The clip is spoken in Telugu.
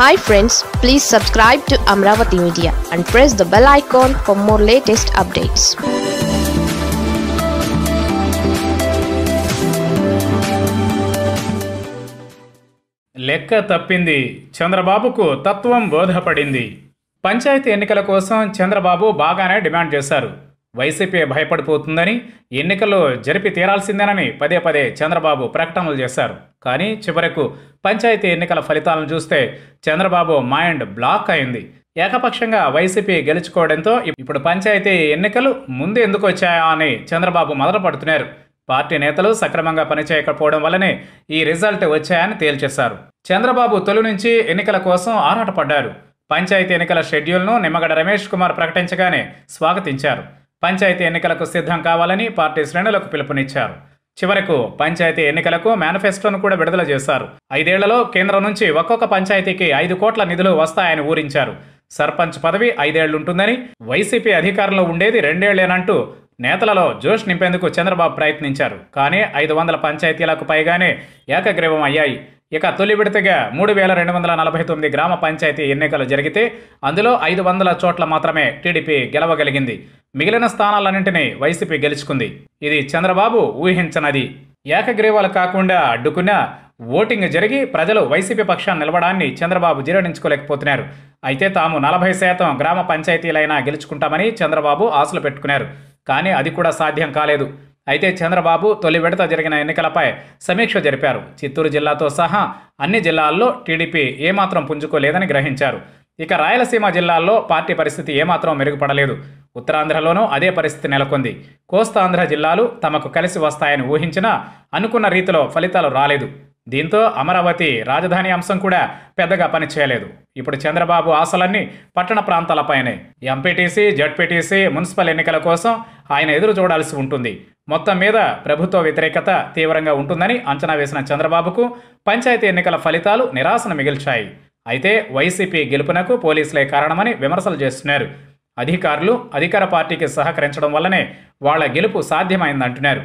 hi friends please subscribe to Amaravati media and press the bell icon for more latest updates లెక్క తప్పింది చంద్రబాబుకు తత్వం బోధపడింది పంచాయతీ ఎన్నికల కోసం చంద్రబాబు బాగానే డిమాండ్ చేశారు వైసీపీ భయపడిపోతుందని ఎన్నికలు జరిపి తీరాల్సిందేనని పదే పదే చంద్రబాబు ప్రకటనలు చేశారు కానీ చివరకు పంచాయతీ ఎన్నికల ఫలితాలను చూస్తే చంద్రబాబు మైండ్ బ్లాక్ అయింది ఏకపక్షంగా వైసీపీ గెలుచుకోవడంతో ఇప్పుడు పంచాయతీ ఎన్నికలు ముందు ఎందుకు వచ్చాయా అని చంద్రబాబు మొదలుపడుతున్నారు పార్టీ నేతలు సక్రమంగా పనిచేయకపోవడం వల్లనే ఈ రిజల్ట్ వచ్చాయని తేల్చేశారు చంద్రబాబు తొలి నుంచి ఎన్నికల కోసం ఆరాటపడ్డారు పంచాయతీ ఎన్నికల షెడ్యూల్ను నిమ్మగడ రమేష్ కుమార్ ప్రకటించగానే స్వాగతించారు పంచాయతీ ఎన్నికలకు సిద్ధం కావాలని పార్టీ శ్రేణులకు పిలుపునిచ్చారు చివరకు పంచాయతీ ఎన్నికలకు మేనిఫెస్టోను కూడా విడుదల చేశారు ఐదేళ్లలో కేంద్రం నుంచి ఒక్కొక్క పంచాయతీకి ఐదు కోట్ల నిధులు వస్తాయని ఊరించారు సర్పంచ్ పదవి ఐదేళ్లుంటుందని వైసీపీ అధికారంలో ఉండేది రెండేళ్లేనంటూ నేతలలో జోష్ నింపేందుకు చంద్రబాబు ప్రయత్నించారు కానీ ఐదు వందల పంచాయతీలకు పైగానే ఏకగ్రీవం అయ్యాయి ఇక తొలి విడతగా మూడు వేల రెండు వందల నలభై తొమ్మిది గ్రామ పంచాయతీ ఎన్నికలు జరిగితే అందులో ఐదు వందల చోట్ల మాత్రమే టీడీపీ గెలవగలిగింది మిగిలిన స్థానాలన్నింటినీ వైసీపీ గెలుచుకుంది ఇది చంద్రబాబు ఊహించనది ఏకగ్రీవాలు కాకుండా అడ్డుకున్న ఓటింగ్ జరిగి ప్రజలు వైసీపీ పక్షాన్ని నిలవడాన్ని చంద్రబాబు జీర్ణించుకోలేకపోతున్నారు అయితే తాము నలభై శాతం గ్రామ పంచాయతీలైనా గెలుచుకుంటామని చంద్రబాబు ఆశలు పెట్టుకున్నారు కానీ అది కూడా సాధ్యం కాలేదు అయితే చంద్రబాబు తొలి విడత జరిగిన ఎన్నికలపై సమీక్ష జరిపారు చిత్తూరు జిల్లాతో సహా అన్ని జిల్లాల్లో టీడీపీ ఏమాత్రం పుంజుకోలేదని గ్రహించారు ఇక రాయలసీమ జిల్లాల్లో పార్టీ పరిస్థితి ఏమాత్రం మెరుగుపడలేదు ఉత్తరాంధ్రలోనూ అదే పరిస్థితి నెలకొంది కోస్తాంధ్ర జిల్లాలు తమకు కలిసి వస్తాయని ఊహించినా అనుకున్న రీతిలో ఫలితాలు రాలేదు దీంతో అమరావతి రాజధాని అంశం కూడా పెద్దగా పనిచేయలేదు ఇప్పుడు చంద్రబాబు ఆశలన్నీ పట్టణ ప్రాంతాలపైనే ఎంపీటీసీ జడ్పీటీసీ మున్సిపల్ ఎన్నికల కోసం ఆయన ఎదురు చూడాల్సి ఉంటుంది మొత్తం మీద ప్రభుత్వ వ్యతిరేకత తీవ్రంగా ఉంటుందని అంచనా వేసిన చంద్రబాబుకు పంచాయతీ ఎన్నికల ఫలితాలు నిరాశను మిగిల్చాయి అయితే వైసీపీ గెలుపునకు పోలీసులే కారణమని విమర్శలు చేస్తున్నారు అధికారులు అధికార పార్టీకి సహకరించడం వల్లనే వాళ్ల గెలుపు సాధ్యమైందంటున్నారు